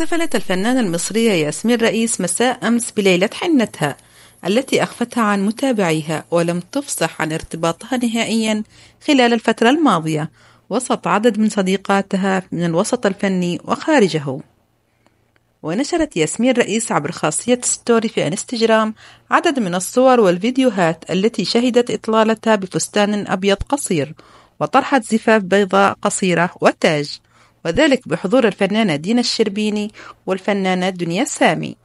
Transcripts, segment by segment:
احتفلت الفنانة المصرية ياسمين رئيس مساء أمس بليلة حنتها التي أخفتها عن متابعيها ولم تفصح عن ارتباطها نهائيا خلال الفترة الماضية وسط عدد من صديقاتها من الوسط الفني وخارجه ونشرت ياسمين رئيس عبر خاصية ستوري في انستجرام عدد من الصور والفيديوهات التي شهدت إطلالتها بفستان أبيض قصير وطرحة زفاف بيضاء قصيرة وتاج وذلك بحضور الفنانة دينا الشربيني والفنانة دنيا سامي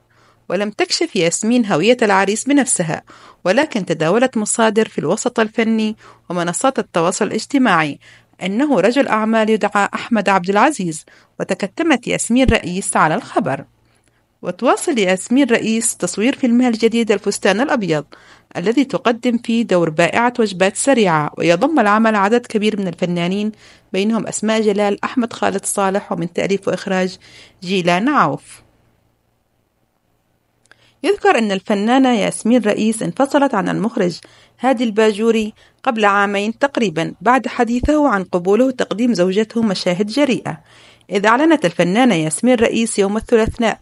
ولم تكشف ياسمين هوية العريس بنفسها ولكن تداولت مصادر في الوسط الفني ومنصات التواصل الاجتماعي أنه رجل أعمال يدعى أحمد عبد العزيز وتكتمت ياسمين رئيس على الخبر وتواصل ياسمين رئيس تصوير فيلمها الجديد الفستان الأبيض الذي تقدم فيه دور بائعة وجبات سريعة ويضم العمل عدد كبير من الفنانين بينهم أسماء جلال أحمد خالد صالح ومن تأليف وإخراج جيلان عوف يذكر أن الفنانة ياسمين رئيس انفصلت عن المخرج هادي الباجوري قبل عامين تقريبا بعد حديثه عن قبوله تقديم زوجته مشاهد جريئة إذ أعلنت الفنانة ياسمين رئيس يوم الثلاثاء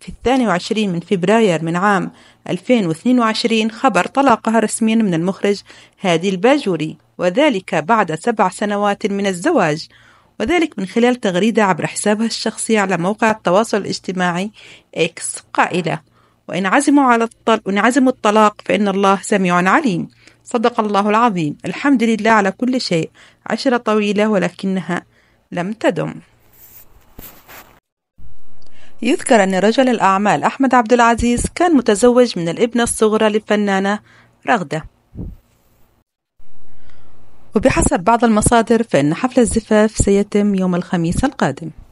في الثاني وعشرين من فبراير من عام 2022 خبر طلاقها رسميا من المخرج هادي الباجوري وذلك بعد سبع سنوات من الزواج وذلك من خلال تغريدة عبر حسابها الشخصي على موقع التواصل الاجتماعي إكس قائلة وإن عزموا على الطل... إن عزموا الطلاق فإن الله سميع عليم صدق الله العظيم الحمد لله على كل شيء عشرة طويلة ولكنها لم تدم يذكر أن رجل الأعمال أحمد عبد العزيز كان متزوج من الابنة الصغرى للفنانة رغدة وبحسب بعض المصادر فإن حفل الزفاف سيتم يوم الخميس القادم